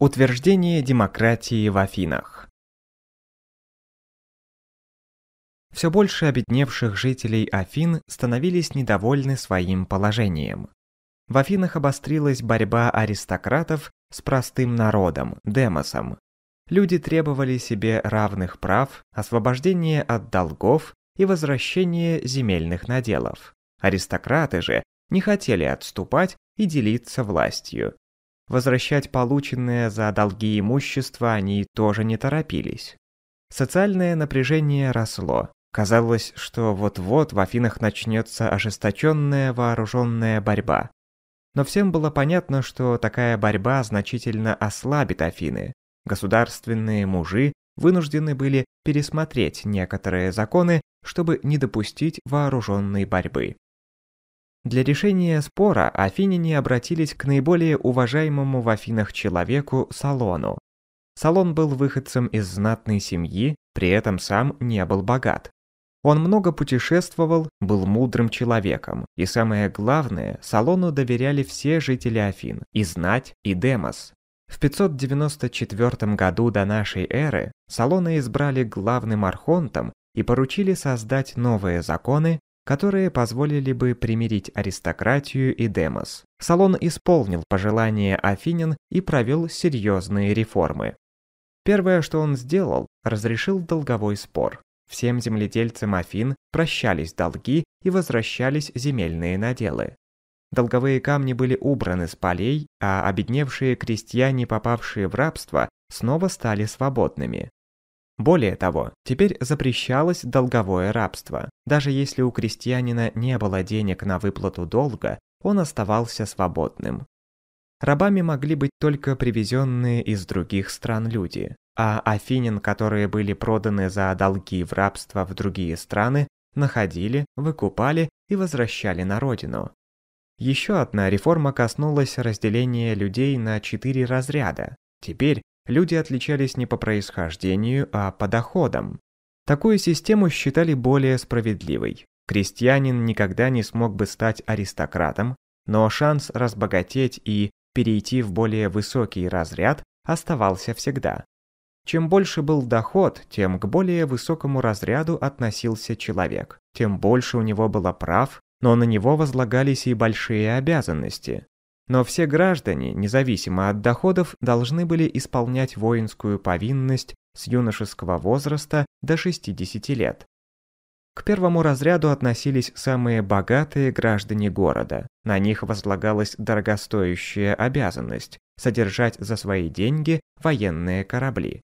Утверждение демократии в Афинах. Все больше обедневших жителей Афин становились недовольны своим положением. В Афинах обострилась борьба аристократов с простым народом, демосом. Люди требовали себе равных прав, освобождения от долгов и возвращения земельных наделов. Аристократы же не хотели отступать и делиться властью, Возвращать полученное за долги имущество они тоже не торопились. Социальное напряжение росло. Казалось, что вот-вот в Афинах начнется ожесточенная вооруженная борьба. Но всем было понятно, что такая борьба значительно ослабит Афины. Государственные мужи вынуждены были пересмотреть некоторые законы, чтобы не допустить вооруженной борьбы. Для решения спора афиняне обратились к наиболее уважаемому в Афинах человеку Салону. Салон был выходцем из знатной семьи, при этом сам не был богат. Он много путешествовал, был мудрым человеком, и самое главное, Салону доверяли все жители Афин, и знать, и Демос. В 594 году до нашей эры Салона избрали главным архонтом и поручили создать новые законы, которые позволили бы примирить аристократию и демос. Салон исполнил пожелания Афинин и провел серьезные реформы. Первое, что он сделал, разрешил долговой спор. Всем земледельцам Афин прощались долги и возвращались земельные наделы. Долговые камни были убраны с полей, а обедневшие крестьяне, попавшие в рабство, снова стали свободными. Более того, теперь запрещалось долговое рабство. Даже если у крестьянина не было денег на выплату долга, он оставался свободным. Рабами могли быть только привезенные из других стран люди, а афинин, которые были проданы за долги в рабство в другие страны, находили, выкупали и возвращали на родину. Еще одна реформа коснулась разделения людей на четыре разряда. Теперь люди отличались не по происхождению, а по доходам. Такую систему считали более справедливой. Крестьянин никогда не смог бы стать аристократом, но шанс разбогатеть и перейти в более высокий разряд оставался всегда. Чем больше был доход, тем к более высокому разряду относился человек, тем больше у него было прав, но на него возлагались и большие обязанности. Но все граждане, независимо от доходов, должны были исполнять воинскую повинность с юношеского возраста до 60 лет. К первому разряду относились самые богатые граждане города. На них возлагалась дорогостоящая обязанность – содержать за свои деньги военные корабли.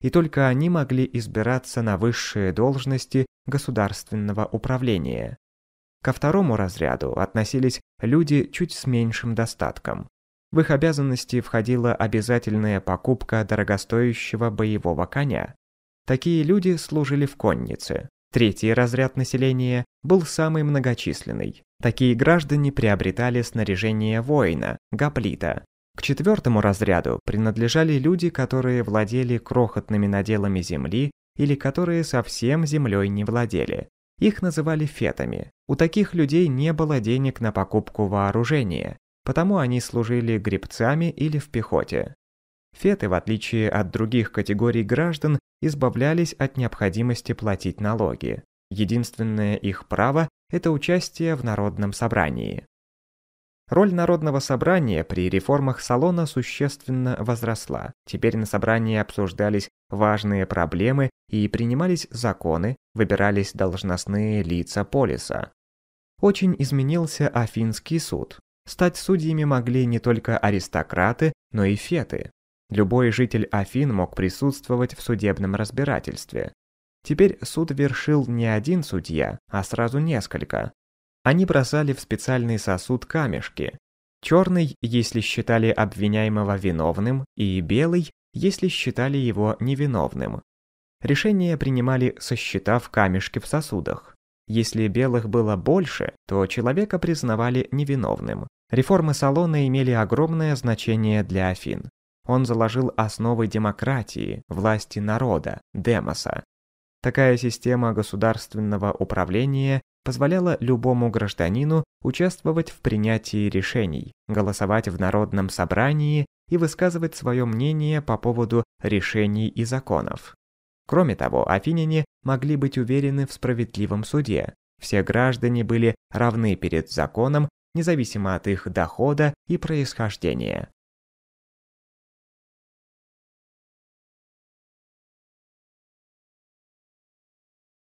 И только они могли избираться на высшие должности государственного управления. Ко второму разряду относились люди чуть с меньшим достатком. В их обязанности входила обязательная покупка дорогостоящего боевого коня. Такие люди служили в коннице. Третий разряд населения был самый многочисленный. Такие граждане приобретали снаряжение воина, гоплита. К четвертому разряду принадлежали люди, которые владели крохотными наделами земли или которые совсем землей не владели. Их называли фетами. У таких людей не было денег на покупку вооружения, потому они служили гребцами или в пехоте. Феты, в отличие от других категорий граждан, избавлялись от необходимости платить налоги. Единственное их право – это участие в народном собрании. Роль народного собрания при реформах салона существенно возросла. Теперь на собрании обсуждались важные проблемы и принимались законы, выбирались должностные лица полиса. Очень изменился Афинский суд. Стать судьями могли не только аристократы, но и феты. Любой житель Афин мог присутствовать в судебном разбирательстве. Теперь суд вершил не один судья, а сразу несколько, они бросали в специальный сосуд камешки. Черный, если считали обвиняемого виновным, и белый, если считали его невиновным. Решение принимали, сосчитав камешки в сосудах. Если белых было больше, то человека признавали невиновным. Реформы Салона имели огромное значение для Афин. Он заложил основы демократии, власти народа, демоса. Такая система государственного управления позволяла любому гражданину участвовать в принятии решений, голосовать в народном собрании и высказывать свое мнение по поводу решений и законов. Кроме того, афиняне могли быть уверены в справедливом суде. Все граждане были равны перед законом, независимо от их дохода и происхождения.